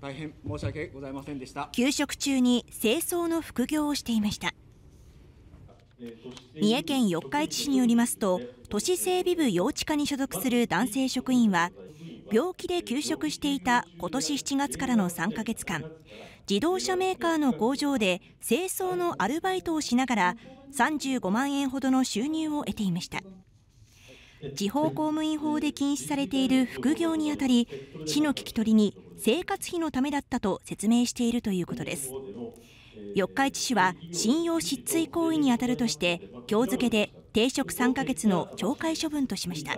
大変申し訳ございませんでした給食中に清掃の副業をしていました三重県四日市市によりますと都市整備部用地課に所属する男性職員は病気で休職していた今年7月からの3ヶ月間自動車メーカーの工場で清掃のアルバイトをしながら35万円ほどの収入を得ていました地方公務員法で禁止されている副業にあたり市の聞き取りに生活費のためだったと説明しているということです四日市市は信用失墜行為に当たるとして今日付で停職3ヶ月の懲戒処分としました